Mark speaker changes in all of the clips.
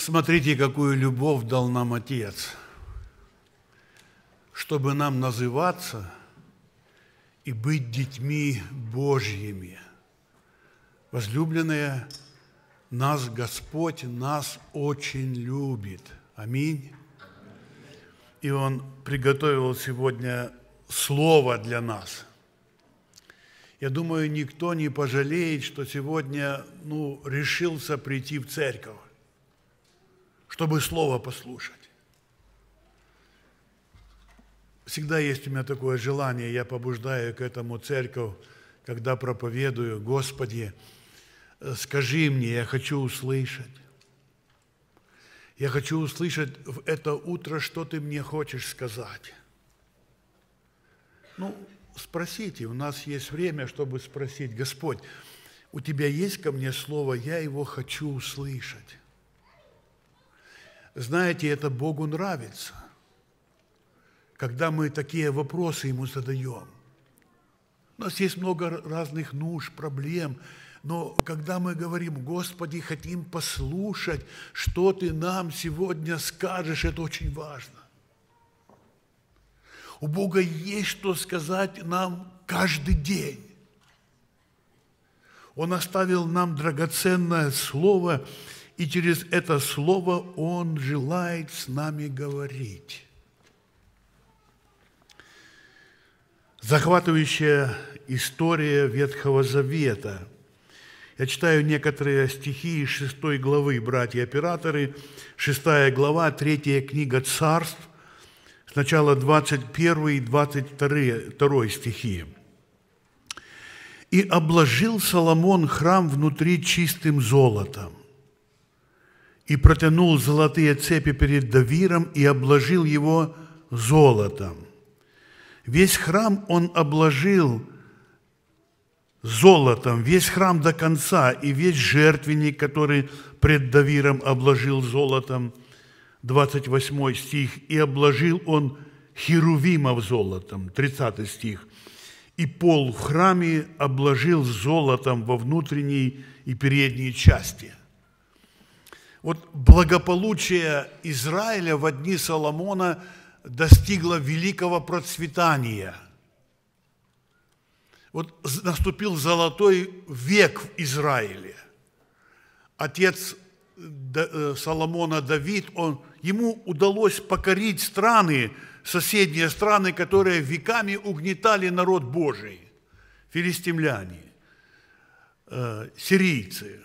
Speaker 1: Смотрите, какую любовь дал нам Отец, чтобы нам называться и быть детьми Божьими. Возлюбленные, нас Господь нас очень любит. Аминь. И Он приготовил сегодня слово для нас. Я думаю, никто не пожалеет, что сегодня ну, решился прийти в церковь чтобы слово послушать. Всегда есть у меня такое желание, я побуждаю к этому церковь, когда проповедую, Господи, скажи мне, я хочу услышать. Я хочу услышать в это утро, что ты мне хочешь сказать. Ну, спросите, у нас есть время, чтобы спросить, Господь, у тебя есть ко мне слово, я его хочу услышать. Знаете, это Богу нравится, когда мы такие вопросы Ему задаем. У нас есть много разных нужд, проблем, но когда мы говорим, Господи, хотим послушать, что Ты нам сегодня скажешь, это очень важно. У Бога есть что сказать нам каждый день. Он оставил нам драгоценное слово – и через это слово Он желает с нами говорить. Захватывающая история Ветхого Завета. Я читаю некоторые стихи из шестой главы «Братья-операторы», шестая глава, третья книга «Царств», сначала 21 и 22 стихи. «И обложил Соломон храм внутри чистым золотом, и протянул золотые цепи перед Давиром и обложил его золотом. Весь храм он обложил золотом, весь храм до конца, и весь жертвенник, который пред Давиром обложил золотом, 28 стих, и обложил он херувимов золотом, 30 стих, и пол в храме обложил золотом во внутренней и передней части. Вот благополучие Израиля в дни Соломона достигло великого процветания. Вот наступил золотой век в Израиле. Отец э, Соломона Давид, он, ему удалось покорить страны, соседние страны, которые веками угнетали народ Божий. Филистимляне, э, сирийцы,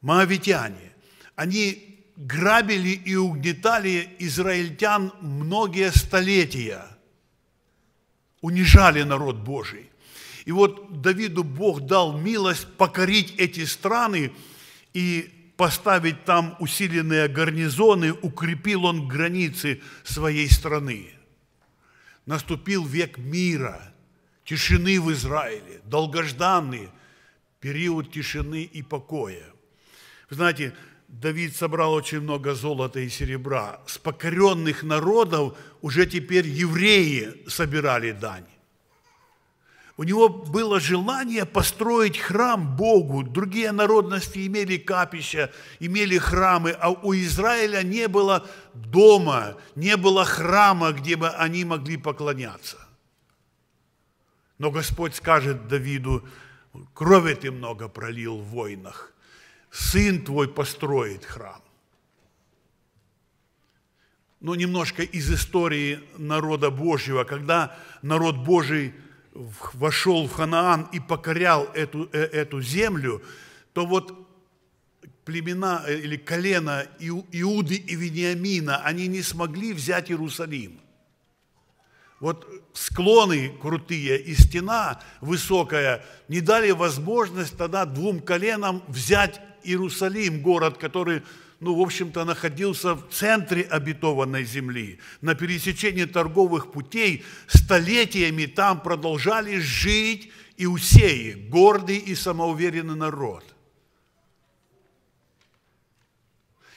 Speaker 1: маавитяне. Они грабили и угнетали израильтян многие столетия, унижали народ Божий. И вот Давиду Бог дал милость покорить эти страны и поставить там усиленные гарнизоны, укрепил он границы своей страны. Наступил век мира, тишины в Израиле, долгожданный период тишины и покоя. Вы знаете, Давид собрал очень много золота и серебра. С покоренных народов уже теперь евреи собирали дань. У него было желание построить храм Богу. Другие народности имели капища, имели храмы, а у Израиля не было дома, не было храма, где бы они могли поклоняться. Но Господь скажет Давиду, крови ты много пролил в войнах, сын твой построит храм. Но ну, немножко из истории народа Божьего, когда народ Божий вошел в Ханаан и покорял эту, э, эту землю, то вот племена э, или колено Иуды и Вениамина, они не смогли взять Иерусалим. Вот склоны крутые и стена высокая не дали возможность тогда двум коленам взять Иерусалим, город, который, ну, в общем-то, находился в центре обетованной земли, на пересечении торговых путей, столетиями там продолжали жить иусеи, гордый и самоуверенный народ.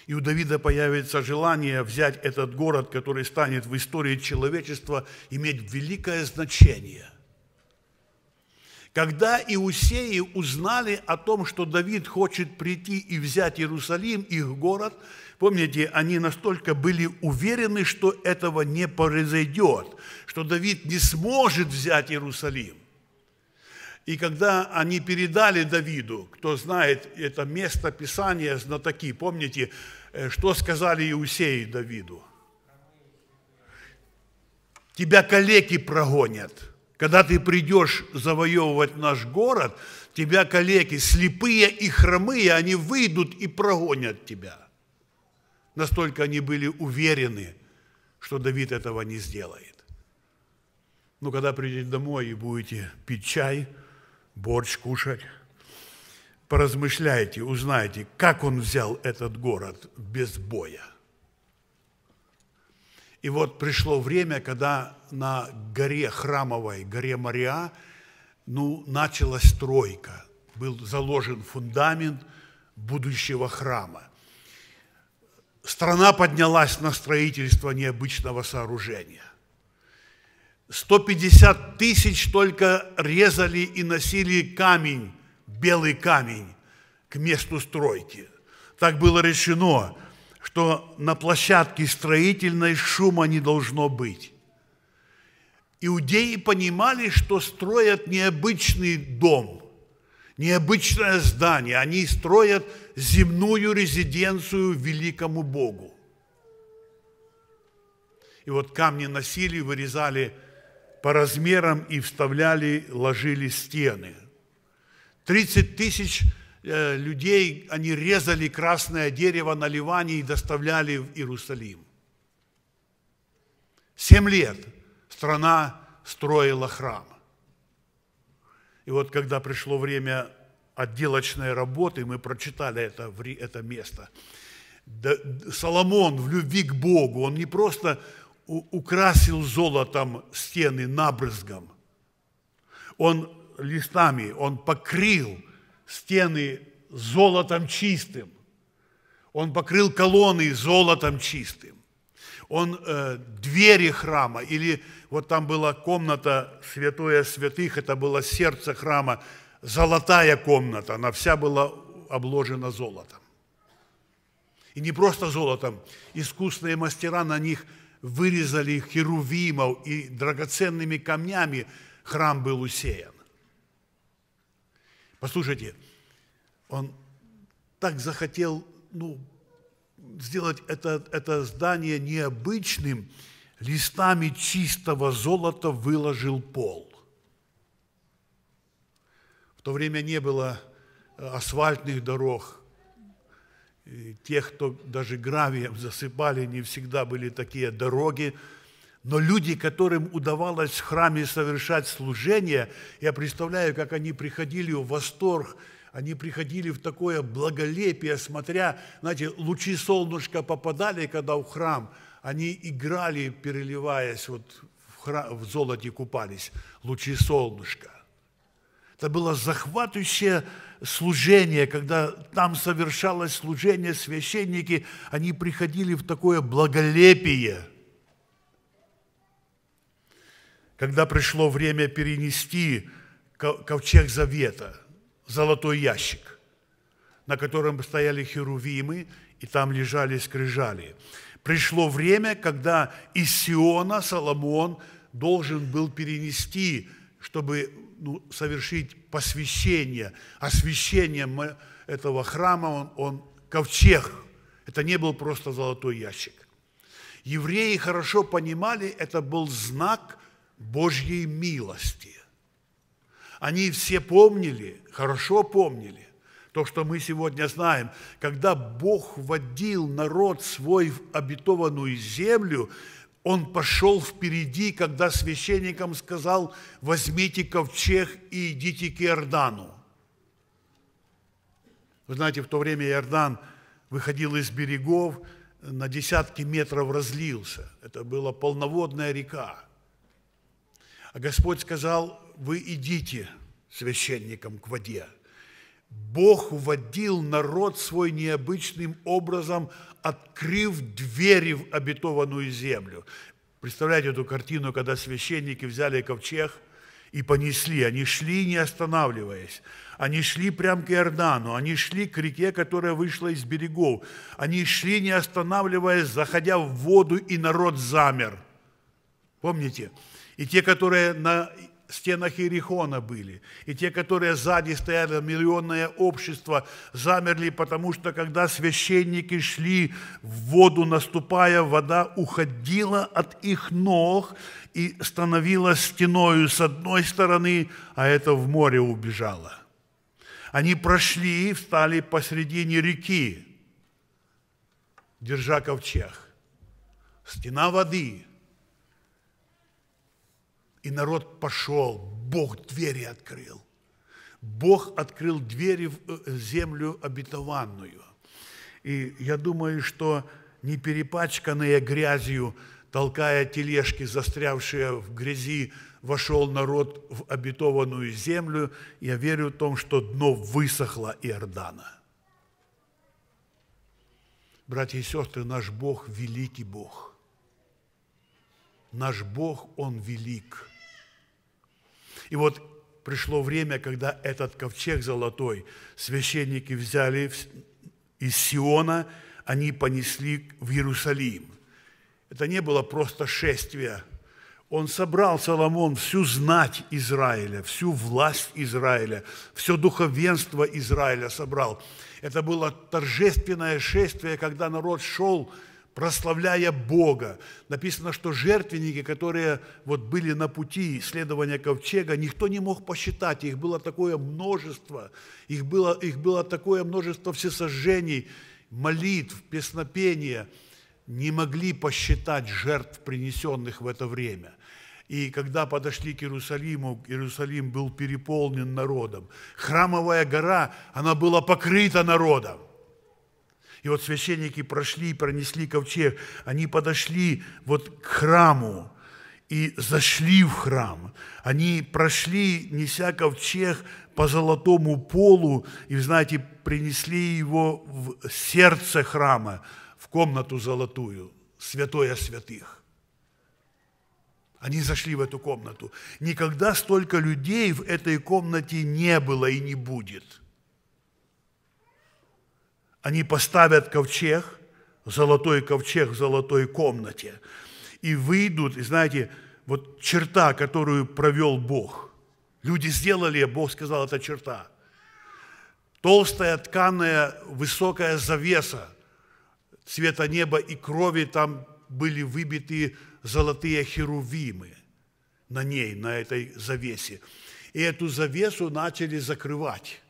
Speaker 1: И у Давида появится желание взять этот город, который станет в истории человечества, иметь великое значение – когда иусеи узнали о том, что Давид хочет прийти и взять Иерусалим, их город, помните, они настолько были уверены, что этого не произойдет, что Давид не сможет взять Иерусалим. И когда они передали Давиду, кто знает это место Писания, знатоки, помните, э, что сказали Иусеи Давиду? Тебя калеки прогонят – когда ты придешь завоевывать наш город, тебя коллеги слепые и хромые, они выйдут и прогонят тебя. Настолько они были уверены, что Давид этого не сделает. Но ну, когда придете домой и будете пить чай, борщ кушать, поразмышляйте, узнаете, как он взял этот город без боя. И вот пришло время, когда на горе Храмовой, горе Мария, ну, началась стройка, был заложен фундамент будущего храма. Страна поднялась на строительство необычного сооружения. 150 тысяч только резали и носили камень, белый камень, к месту стройки. Так было решено, что на площадке строительной шума не должно быть. Иудеи понимали, что строят необычный дом, необычное здание. Они строят земную резиденцию великому Богу. И вот камни носили, вырезали по размерам и вставляли, ложили стены. 30 тысяч э, людей, они резали красное дерево на Ливане и доставляли в Иерусалим. Семь лет – страна строила храм. И вот когда пришло время отделочной работы, мы прочитали это, это место, Соломон в любви к Богу, он не просто украсил золотом стены набрызгом, он листами, он покрыл стены золотом чистым, он покрыл колонны золотом чистым. Он э, двери храма, или вот там была комната святая святых, это было сердце храма, золотая комната, она вся была обложена золотом. И не просто золотом, искусные мастера на них вырезали херувимов и драгоценными камнями храм был усеян. Послушайте, он так захотел, ну, сделать это, это здание необычным, листами чистого золота выложил пол. В то время не было э, асфальтных дорог. И тех, кто даже гравием засыпали, не всегда были такие дороги. Но люди, которым удавалось в храме совершать служение, я представляю, как они приходили в восторг – они приходили в такое благолепие, смотря, знаете, лучи солнышка попадали, когда в храм, они играли, переливаясь, вот в, храм, в золоте купались, лучи солнышка. Это было захватывающее служение, когда там совершалось служение, священники, они приходили в такое благолепие. Когда пришло время перенести ковчег завета – золотой ящик, на котором стояли херувимы, и там лежали скрижали. Пришло время, когда из Сиона Соломон должен был перенести, чтобы ну, совершить посвящение, освящение этого храма, он, он ковчег. Это не был просто золотой ящик. Евреи хорошо понимали, это был знак Божьей милости. Они все помнили, хорошо помнили, то, что мы сегодня знаем. Когда Бог водил народ свой в обетованную землю, он пошел впереди, когда священникам сказал, возьмите ковчег и идите к Иордану. Вы знаете, в то время Иордан выходил из берегов, на десятки метров разлился. Это была полноводная река. А Господь сказал, вы идите священникам к воде. Бог вводил народ свой необычным образом, открыв двери в обетованную землю. Представляете эту картину, когда священники взяли ковчег и понесли. Они шли, не останавливаясь. Они шли прямо к Иордану. Они шли к реке, которая вышла из берегов. Они шли, не останавливаясь, заходя в воду, и народ замер. Помните? И те, которые на стенах Иерихона были. И те, которые сзади стояли, миллионное общество, замерли, потому что когда священники шли в воду, наступая, вода уходила от их ног и становилась стеною с одной стороны, а это в море убежало. Они прошли и встали посредине реки, держа ковчег. Стена воды – и народ пошел, Бог двери открыл. Бог открыл двери в э, землю обетованную. И я думаю, что не перепачканные грязью, толкая тележки, застрявшие в грязи, вошел народ в обетованную землю. Я верю в том, что дно высохло Иордана. Братья и сестры, наш Бог – великий Бог. Наш Бог, Он велик – и вот пришло время, когда этот ковчег золотой священники взяли из Сиона, они понесли в Иерусалим. Это не было просто шествие. Он собрал, Соломон, всю знать Израиля, всю власть Израиля, все духовенство Израиля собрал. Это было торжественное шествие, когда народ шел – прославляя Бога. Написано, что жертвенники, которые вот были на пути исследования ковчега, никто не мог посчитать, их было такое множество, их было, их было такое множество всесожжений, молитв, песнопения, не могли посчитать жертв, принесенных в это время. И когда подошли к Иерусалиму, Иерусалим был переполнен народом. Храмовая гора, она была покрыта народом. И вот священники прошли, и пронесли ковчег, они подошли вот к храму и зашли в храм. Они прошли, неся ковчег по золотому полу, и, знаете, принесли его в сердце храма, в комнату золотую, святое святых. Они зашли в эту комнату. Никогда столько людей в этой комнате не было и не будет – они поставят ковчег, золотой ковчег в золотой комнате, и выйдут, и знаете, вот черта, которую провел Бог. Люди сделали, а Бог сказал, это черта. Толстая, тканая, высокая завеса цвета неба и крови, там были выбиты золотые херувимы на ней, на этой завесе. И эту завесу начали закрывать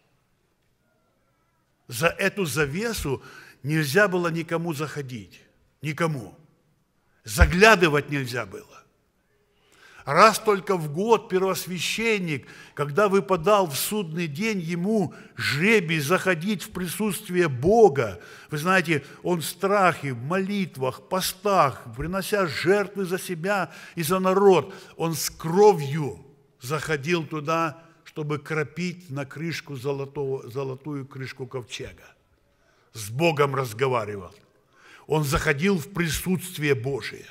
Speaker 1: за эту завесу нельзя было никому заходить. Никому. Заглядывать нельзя было. Раз только в год первосвященник, когда выпадал в судный день, ему жребий заходить в присутствие Бога. Вы знаете, он в страхе, в молитвах, постах, принося жертвы за себя и за народ, он с кровью заходил туда чтобы кропить на крышку золотого, золотую крышку ковчега. С Богом разговаривал. Он заходил в присутствие Божие.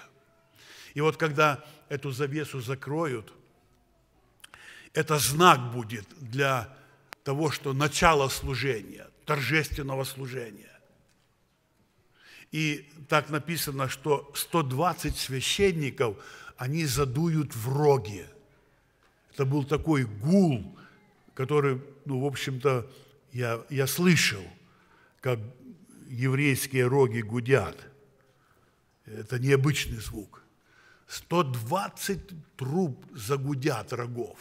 Speaker 1: И вот когда эту завесу закроют, это знак будет для того, что начало служения, торжественного служения. И так написано, что 120 священников, они задуют в роги – это был такой гул, который, ну, в общем-то, я, я слышал, как еврейские роги гудят. Это необычный звук. 120 труб загудят рогов.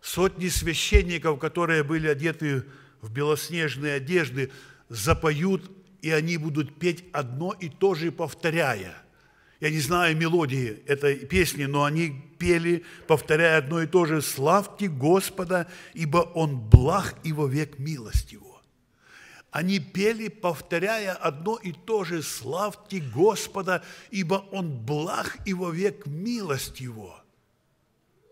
Speaker 1: Сотни священников, которые были одеты в белоснежные одежды, запоют, и они будут петь одно и то же, повторяя – я не знаю мелодии этой песни, но они пели, повторяя одно и то же. «Славьте Господа, ибо Он благ и вовек милость Его». Они пели, повторяя одно и то же «Славьте Господа, ибо Он благ и вовек милость Его».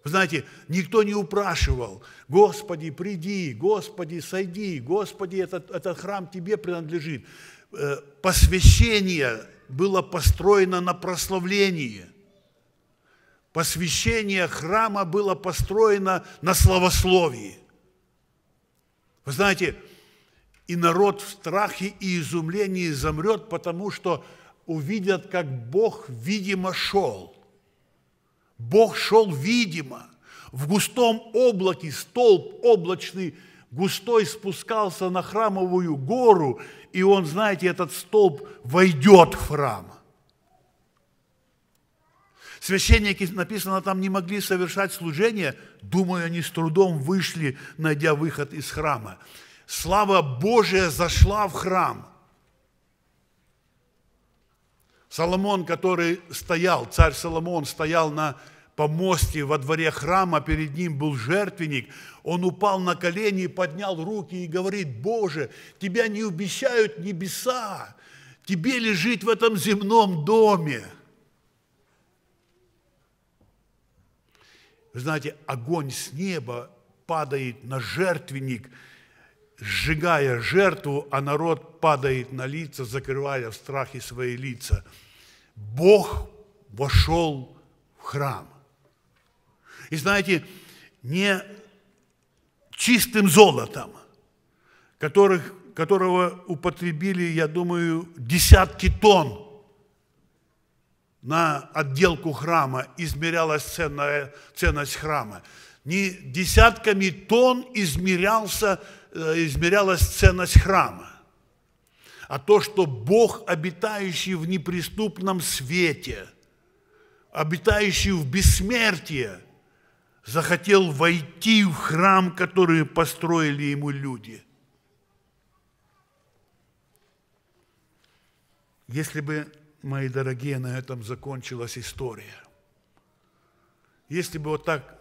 Speaker 1: Вы знаете, никто не упрашивал, «Господи, приди, Господи, сойди, Господи, этот, этот храм Тебе принадлежит». Э, посвящение было построено на прославление. Посвящение храма было построено на славословии. Вы знаете, и народ в страхе и изумлении замрет, потому что увидят, как Бог, видимо, шел. Бог шел видимо. В густом облаке столб облачный густой спускался на храмовую гору, и он, знаете, этот столб войдет в храм. Священники, написано там, не могли совершать служение, думаю, они с трудом вышли, найдя выход из храма. Слава Божия зашла в храм. Соломон, который стоял, царь Соломон стоял на помосте во дворе храма, перед ним был жертвенник, он упал на колени, поднял руки и говорит, «Боже, тебя не обещают небеса, тебе лежит в этом земном доме». Вы знаете, огонь с неба падает на жертвенник, сжигая жертву, а народ падает на лица, закрывая в страхе свои лица. Бог вошел в храм. И знаете, не чистым золотом, которых, которого употребили, я думаю, десятки тонн на отделку храма, измерялась ценная, ценность храма. Не десятками тонн измерялся, э, измерялась ценность храма, а то, что Бог, обитающий в неприступном свете, обитающий в бессмертии – захотел войти в храм, который построили ему люди. Если бы, мои дорогие, на этом закончилась история, если бы вот так,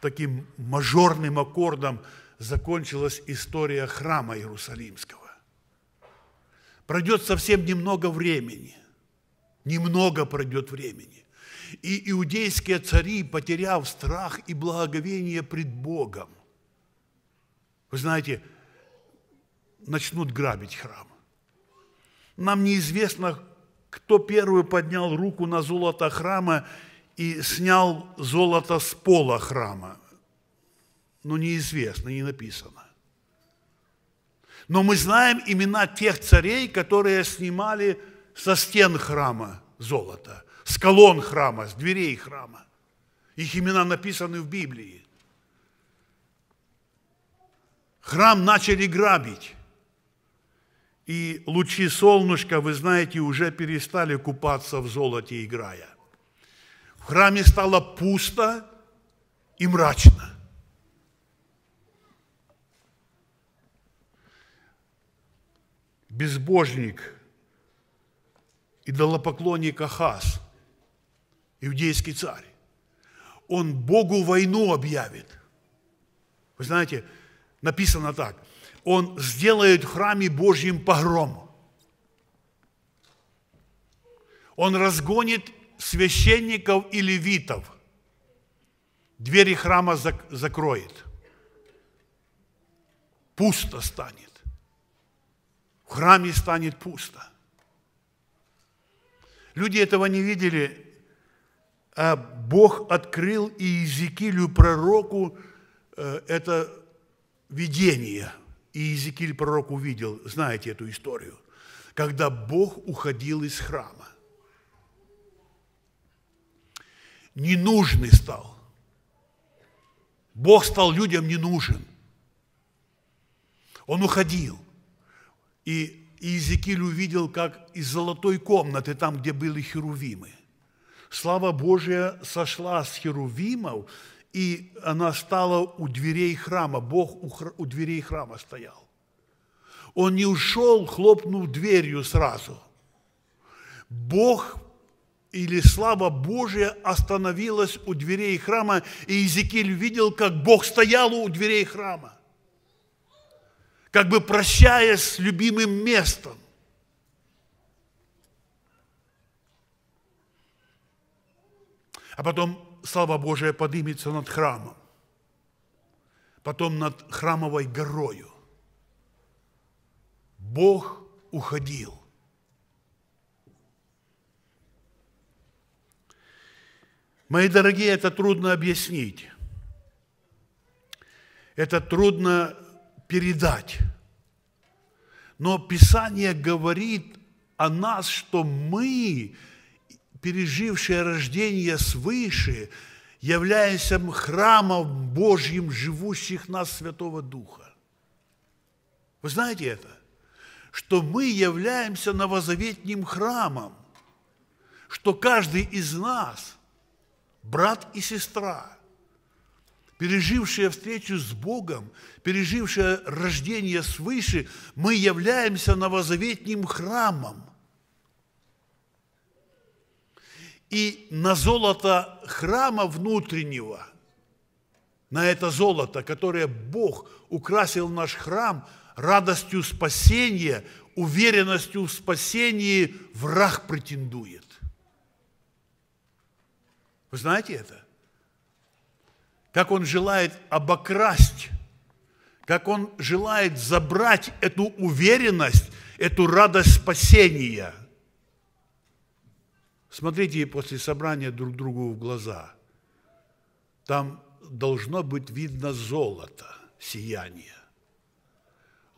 Speaker 1: таким мажорным аккордом закончилась история храма Иерусалимского, пройдет совсем немного времени, немного пройдет времени, и иудейские цари, потеряв страх и благоговение пред Богом, вы знаете, начнут грабить храм. Нам неизвестно, кто первый поднял руку на золото храма и снял золото с пола храма. Но неизвестно, не написано. Но мы знаем имена тех царей, которые снимали со стен храма золото с колонн храма, с дверей храма. Их имена написаны в Библии. Храм начали грабить. И лучи солнышка, вы знаете, уже перестали купаться в золоте, играя. В храме стало пусто и мрачно. Безбожник, идолопоклонник Ахаз – иудейский царь, он Богу войну объявит. Вы знаете, написано так, он сделает в храме Божьем погром. Он разгонит священников и левитов. Двери храма закроет. Пусто станет. В храме станет пусто. Люди этого не видели, а Бог открыл Иезекиилю пророку э, это видение. Иезекииль пророк увидел, знаете эту историю, когда Бог уходил из храма. Ненужный стал. Бог стал людям не нужен. Он уходил. И Иезекииль увидел, как из золотой комнаты, там, где были херувимы – слава Божия сошла с херувимов, и она стала у дверей храма. Бог у, дверей храма стоял. Он не ушел, хлопнув дверью сразу. Бог или слава Божия остановилась у дверей храма, и Иезекииль видел, как Бог стоял у дверей храма, как бы прощаясь с любимым местом. А потом слава Божия поднимется над храмом, потом над храмовой горою. Бог уходил. Мои дорогие, это трудно объяснить. Это трудно передать. Но Писание говорит о нас, что мы пережившее рождение свыше, являясь храмом Божьим, живущих нас Святого Духа. Вы знаете это? Что мы являемся новозаветним храмом, что каждый из нас, брат и сестра, пережившие встречу с Богом, пережившие рождение свыше, мы являемся новозаветним храмом – и на золото храма внутреннего, на это золото, которое Бог украсил наш храм радостью спасения, уверенностью в спасении враг претендует. Вы знаете это? Как он желает обокрасть, как он желает забрать эту уверенность, эту радость спасения – Смотрите после собрания друг другу в глаза. Там должно быть видно золото, сияние.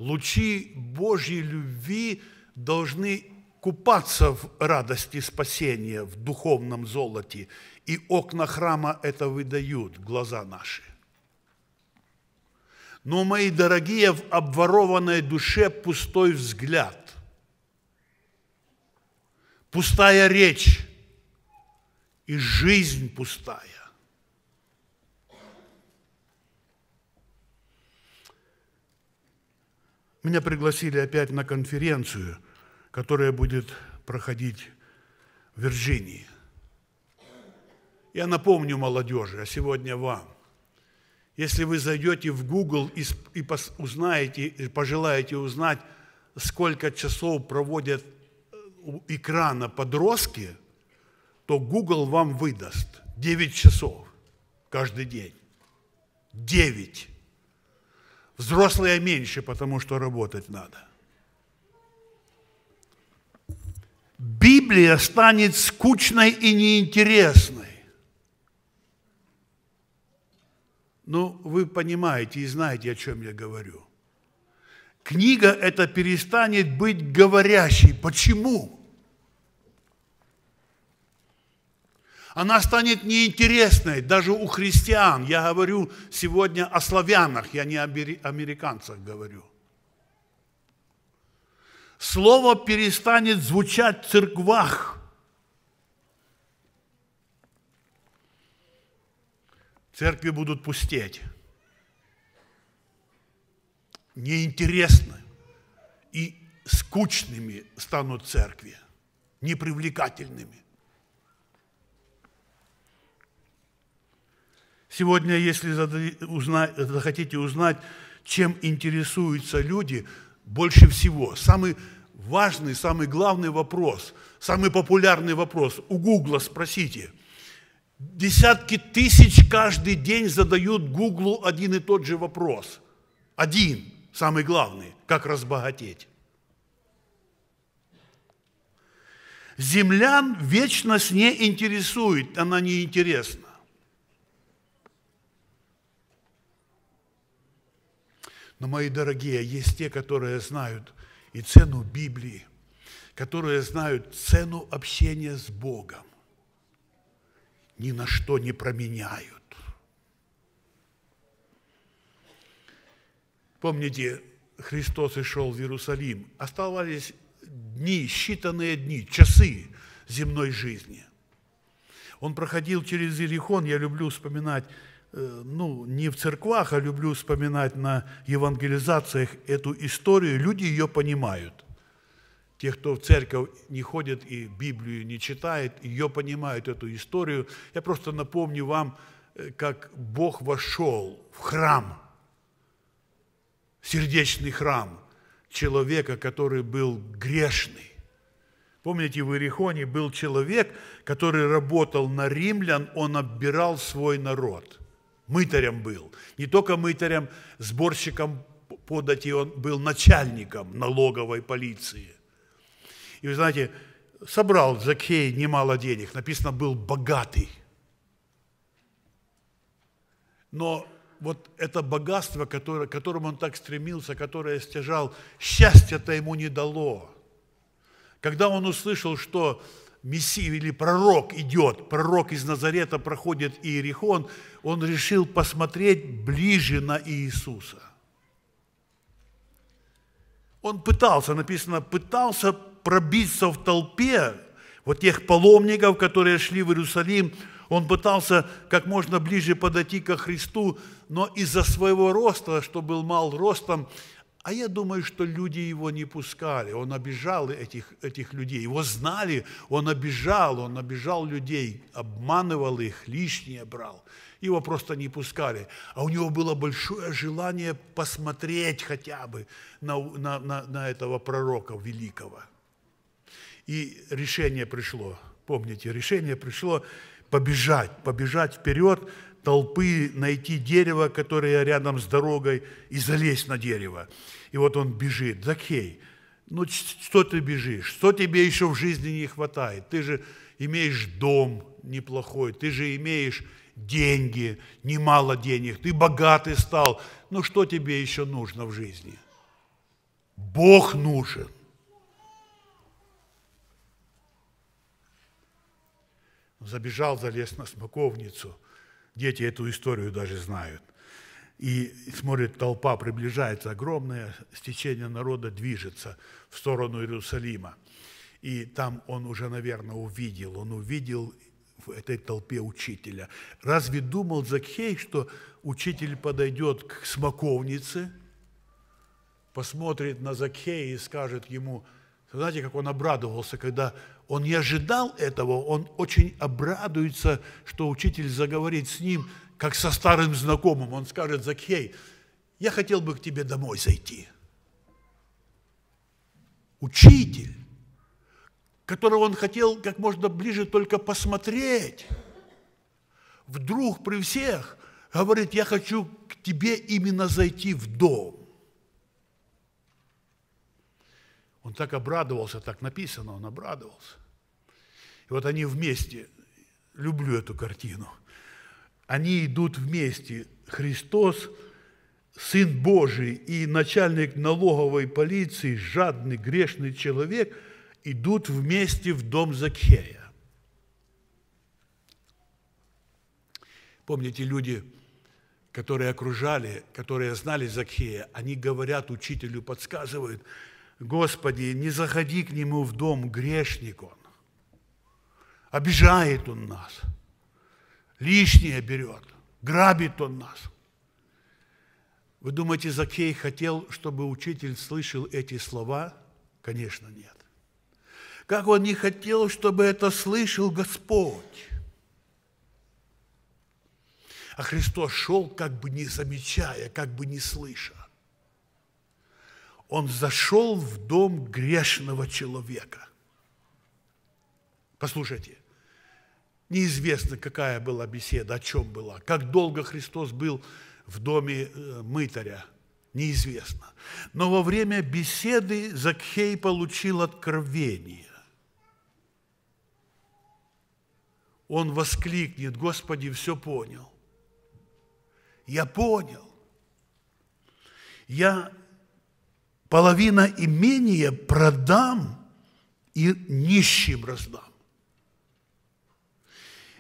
Speaker 1: Лучи Божьей любви должны купаться в радости спасения, в духовном золоте, и окна храма это выдают, глаза наши. Но, мои дорогие, в обворованной душе пустой взгляд пустая речь и жизнь пустая. Меня пригласили опять на конференцию, которая будет проходить в Вирджинии. Я напомню молодежи, а сегодня вам. Если вы зайдете в Google и, узнаете, пожелаете узнать, сколько часов проводят экрана подростки, то Google вам выдаст 9 часов каждый день. 9. Взрослые меньше, потому что работать надо. Библия станет скучной и неинтересной. Ну, вы понимаете и знаете, о чем я говорю. Книга эта перестанет быть говорящей. Почему? она станет неинтересной даже у христиан. Я говорю сегодня о славянах, я не о американцах говорю. Слово перестанет звучать в церквах. Церкви будут пустеть. Неинтересны и скучными станут церкви, непривлекательными. Сегодня, если захотите узнать, чем интересуются люди больше всего, самый важный, самый главный вопрос, самый популярный вопрос, у Гугла спросите. Десятки тысяч каждый день задают Гуглу один и тот же вопрос. Один, самый главный, как разбогатеть. Землян вечно с ней интересует, она неинтересна. Но, мои дорогие, есть те, которые знают и цену Библии, которые знают цену общения с Богом, ни на что не променяют. Помните, Христос и шел в Иерусалим. Оставались дни, считанные дни, часы земной жизни. Он проходил через Иерихон, я люблю вспоминать Э, ну, не в церквах, а люблю вспоминать на евангелизациях эту историю, люди ее понимают. Те, кто в церковь не ходит и Библию не читает, ее понимают, эту историю. Я просто напомню вам, э, как Бог вошел в храм, в сердечный храм человека, который был грешный. Помните, в Иерихоне был человек, который работал на римлян, он оббирал свой народ – мытарем был. Не только мытарем, сборщиком подати он был начальником налоговой полиции. И вы знаете, собрал Закхей немало денег, написано, был богатый. Но вот это богатство, которое, к он так стремился, которое стяжал, счастье то ему не дало. Когда он услышал, что Мессия или пророк идет, пророк из Назарета проходит Иерихон, он решил посмотреть ближе на Иисуса. Он пытался, написано, пытался пробиться в толпе вот тех паломников, которые шли в Иерусалим, он пытался как можно ближе подойти ко Христу, но из-за своего роста, что был мал ростом, а я думаю, что люди его не пускали, он обижал этих, этих людей, его знали, он обижал, он обижал людей, обманывал их, лишнее брал. Его просто не пускали. А у него было большое желание посмотреть хотя бы на, на, на, на этого пророка великого. И решение пришло, помните, решение пришло побежать, побежать вперед, толпы найти дерево, которое рядом с дорогой, и залезть на дерево. И вот он бежит. Закей, ну что ты бежишь? Что тебе еще в жизни не хватает? Ты же имеешь дом неплохой, ты же имеешь деньги, немало денег, ты богатый стал. Ну что тебе еще нужно в жизни? Бог нужен. Забежал, залез на смоковницу – Дети эту историю даже знают. И смотрит, толпа приближается, огромное стечение народа движется в сторону Иерусалима. И там он уже, наверное, увидел, он увидел в этой толпе учителя. Разве думал Закхей, что учитель подойдет к смоковнице, посмотрит на Закхея и скажет ему, знаете, как он обрадовался, когда он не ожидал этого, он очень обрадуется, что учитель заговорит с ним, как со старым знакомым. Он скажет, Закхей, я хотел бы к тебе домой зайти. Учитель, которого он хотел как можно ближе только посмотреть, вдруг при всех говорит, я хочу к тебе именно зайти в дом. Он так обрадовался, так написано, он обрадовался. И вот они вместе, люблю эту картину, они идут вместе. Христос, Сын Божий и начальник налоговой полиции, жадный, грешный человек, идут вместе в дом Закхея. Помните, люди, которые окружали, которые знали Закхея, они говорят учителю, подсказывают – Господи, не заходи к нему в дом, грешник он. Обижает он нас. Лишнее берет. Грабит он нас. Вы думаете, Закей хотел, чтобы учитель слышал эти слова? Конечно, нет. Как он не хотел, чтобы это слышал Господь? А Христос шел, как бы не замечая, как бы не слыша он зашел в дом грешного человека. Послушайте, неизвестно, какая была беседа, о чем была, как долго Христос был в доме э, мытаря, неизвестно. Но во время беседы Закхей получил откровение. Он воскликнет, Господи, все понял. Я понял. Я половина имения продам и нищим раздам.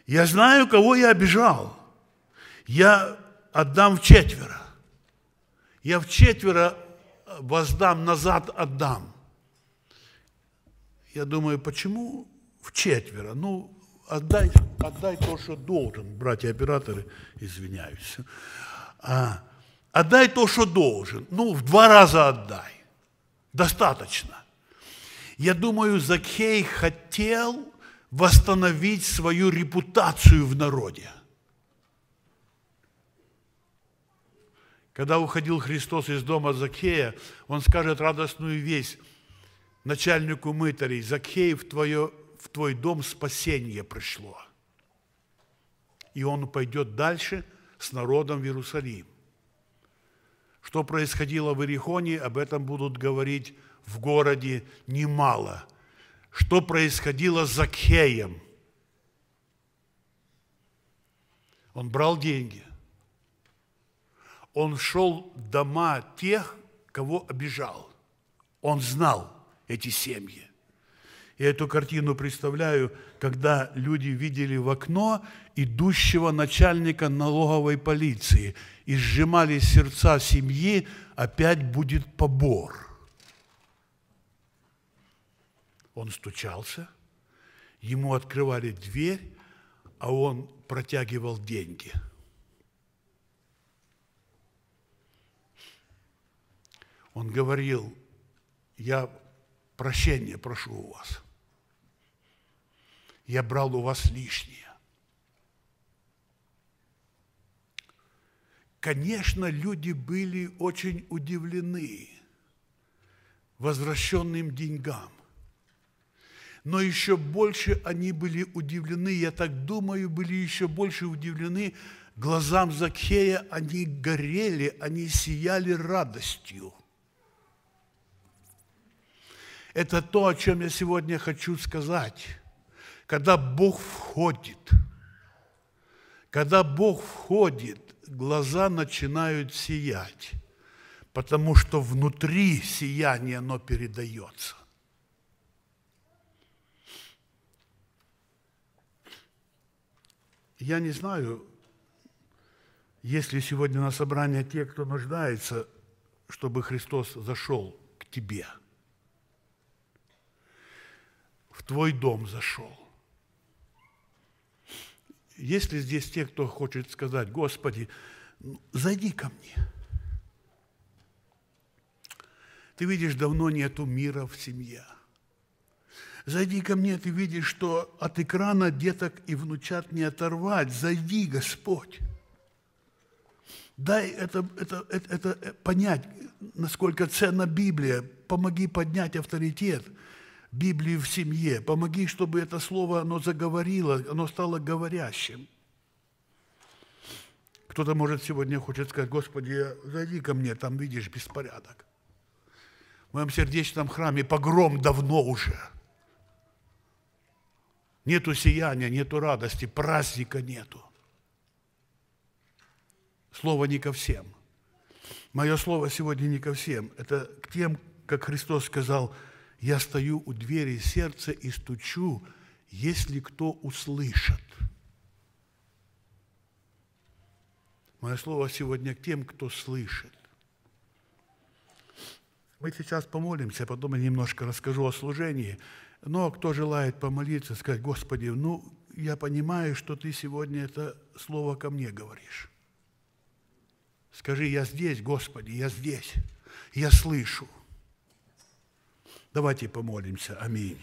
Speaker 1: Я знаю, кого я обижал. Я отдам в четверо. Я в четверо э, воздам, назад отдам. Я думаю, почему в четверо? Ну, отдай, отдай то, что должен, братья-операторы, извиняюсь. А, отдай то, что должен. Ну, в два раза отдай. Достаточно. Я думаю, Закхей хотел восстановить свою репутацию в народе. Когда уходил Христос из дома Закхея, он скажет радостную весть начальнику мытарей, Закхей, в, твое, в твой дом спасение пришло. И он пойдет дальше с народом в Иерусалим. Что происходило в Ирихоне, об этом будут говорить в городе немало. Что происходило с Закхеем? Он брал деньги. Он шел в дома тех, кого обижал. Он знал эти семьи. Я эту картину представляю, когда люди видели в окно идущего начальника налоговой полиции и сжимали сердца семьи, опять будет побор. Он стучался, ему открывали дверь, а он протягивал деньги. Он говорил, я прощения прошу у вас – я брал у вас лишнее. Конечно, люди были очень удивлены возвращенным деньгам. Но еще больше они были удивлены, я так думаю, были еще больше удивлены глазам Закхея, они горели, они сияли радостью. Это то, о чем я сегодня хочу сказать – когда Бог входит, когда Бог входит, глаза начинают сиять, потому что внутри сияние оно передается. Я не знаю, есть ли сегодня на собрании те, кто нуждается, чтобы Христос зашел к тебе, в твой дом зашел – есть ли здесь те, кто хочет сказать, Господи, ну, зайди ко мне? Ты видишь, давно нету мира в семье. Зайди ко мне, ты видишь, что от экрана деток и внучат не оторвать. Зайди, Господь. Дай это, это, это, это понять, насколько ценна Библия. Помоги поднять авторитет Библии в семье. Помоги, чтобы это слово, оно заговорило, оно стало говорящим. Кто-то, может, сегодня хочет сказать, Господи, зайди ко мне, там, видишь, беспорядок. В моем сердечном храме погром давно уже. Нету сияния, нету радости, праздника нету. Слово не ко всем. Мое слово сегодня не ко всем. Это к тем, как Христос сказал – я стою у двери сердца и стучу, если кто услышит. Мое слово сегодня к тем, кто слышит. Мы сейчас помолимся, потом я немножко расскажу о служении. Но кто желает помолиться, сказать, Господи, ну, я понимаю, что Ты сегодня это слово ко мне говоришь. Скажи, я здесь, Господи, я здесь, я слышу. Давайте помолимся. Аминь.